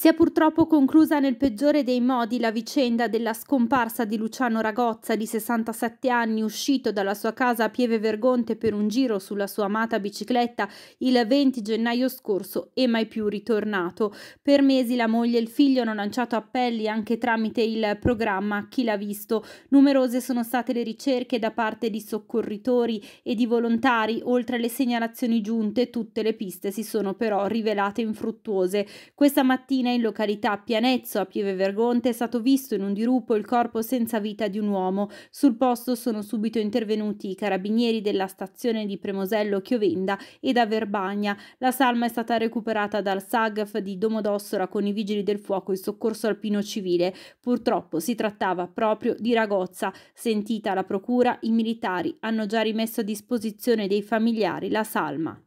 Si è purtroppo conclusa nel peggiore dei modi la vicenda della scomparsa di Luciano Ragozza di 67 anni uscito dalla sua casa a Pieve Vergonte per un giro sulla sua amata bicicletta il 20 gennaio scorso e mai più ritornato. Per mesi la moglie e il figlio hanno lanciato appelli anche tramite il programma Chi l'ha visto. Numerose sono state le ricerche da parte di soccorritori e di volontari, oltre alle segnalazioni giunte tutte le piste si sono però rivelate infruttuose. Questa mattina Cina, in località Pianezzo a Pieve Vergonte, è stato visto in un dirupo il corpo senza vita di un uomo. Sul posto sono subito intervenuti i carabinieri della stazione di Premosello Chiovenda e da Verbagna. La salma è stata recuperata dal SAGF di Domodossola con i vigili del fuoco e il soccorso alpino civile. Purtroppo si trattava proprio di ragozza. Sentita la procura, i militari hanno già rimesso a disposizione dei familiari la salma.